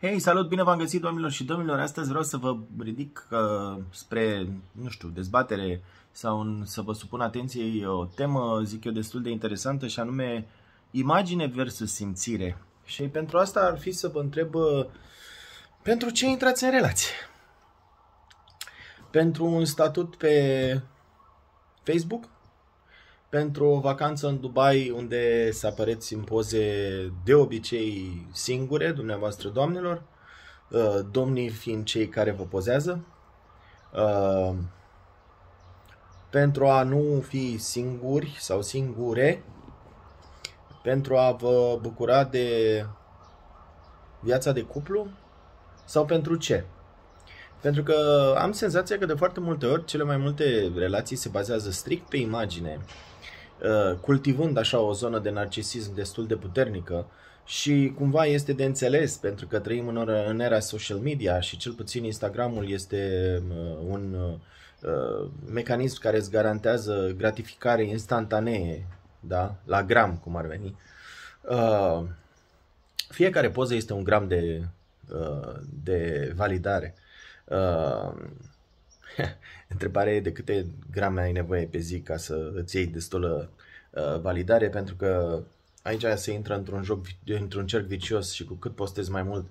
Hei, salut, bine v-am găsit, domnilor și domnilor! Astăzi vreau să vă ridic uh, spre, nu știu, dezbatere sau un, să vă supun atenției o temă, zic eu, destul de interesantă și anume imagine versus simțire. Și pentru asta ar fi să vă întreb uh, pentru ce intrați în relație? Pentru un statut pe Facebook? pentru o vacanță în Dubai unde să apăreți în poze de obicei singure, dumneavoastră doamnelor, uh, domnii fiind cei care vă pozează, uh, pentru a nu fi singuri sau singure, pentru a vă bucura de viața de cuplu sau pentru ce? Pentru că am senzația că de foarte multe ori cele mai multe relații se bazează strict pe imagine, uh, cultivând așa o zonă de narcisism destul de puternică și cumva este de înțeles pentru că trăim în, ora, în era social media și cel puțin Instagramul este uh, un uh, mecanism care îți garantează gratificare instantanee, da? la gram cum ar veni. Fiecare poză este un gram de, de validare. Uh, întrebarea e de câte grame ai nevoie pe zi ca să îți iei destulă uh, validare, pentru că aici se intră într-un, joc, într-un cerc vicios și cu cât postezi mai mult,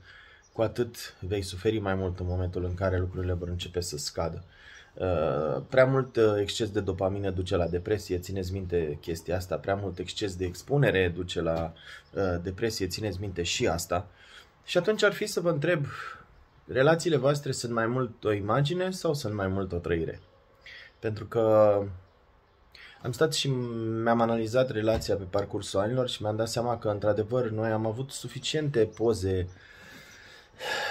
cu atât vei suferi mai mult în momentul în care lucrurile vor începe să scadă. Uh, prea mult uh, exces de dopamină duce la depresie, țineți minte chestia asta, prea mult exces de expunere duce la uh, depresie, țineți minte și asta. Și atunci ar fi să vă întreb Relațiile voastre sunt mai mult o imagine sau sunt mai mult o trăire? Pentru că am stat și mi-am analizat relația pe parcursul anilor și mi-am dat seama că, într-adevăr, noi am avut suficiente poze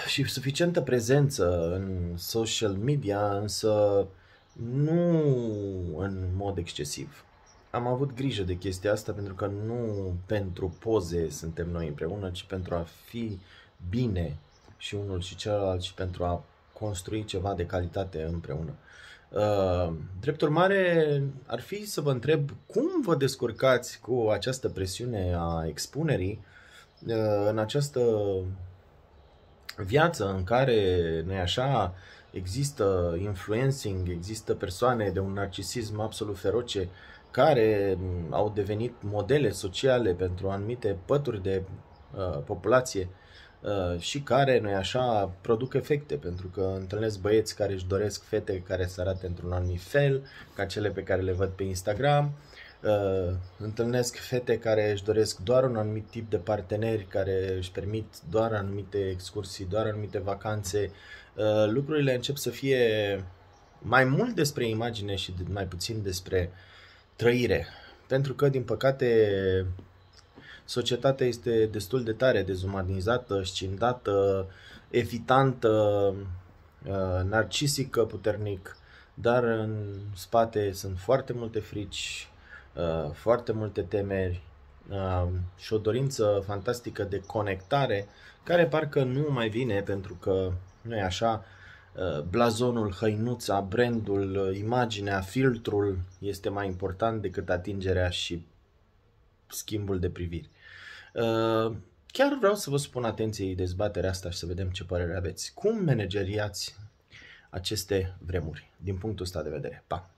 și suficientă prezență în social media, însă nu în mod excesiv. Am avut grijă de chestia asta pentru că nu pentru poze suntem noi împreună, ci pentru a fi bine și unul și celălalt și pentru a construi ceva de calitate împreună. Uh, drept urmare, ar fi să vă întreb cum vă descurcați cu această presiune a expunerii uh, în această viață în care, nu așa, există influencing, există persoane de un narcisism absolut feroce care mm, au devenit modele sociale pentru anumite pături de uh, populație uh, Uh, și care, nu așa, produc efecte, pentru că întâlnesc băieți care își doresc fete care să arate într-un anumit fel, ca cele pe care le văd pe Instagram, Uh, întâlnesc fete care își doresc doar un anumit tip de parteneri, care își permit doar anumite excursii, doar anumite vacanțe. Uh, lucrurile încep să fie mai mult despre imagine și mai puțin despre trăire. Pentru că, din păcate, societatea este destul de tare dezumanizată, scindată, evitantă, uh, narcisică puternic, dar în spate sunt foarte multe frici, uh, foarte multe temeri uh, și o dorință fantastică de conectare care parcă nu mai vine pentru că nu e așa, blazonul, hăinuța, brandul, imaginea, filtrul este mai important decât atingerea și schimbul de priviri. Uh, chiar vreau să vă spun atenției dezbaterea asta și să vedem ce părere aveți. Cum manageriați aceste vremuri din punctul ăsta de vedere? Pa!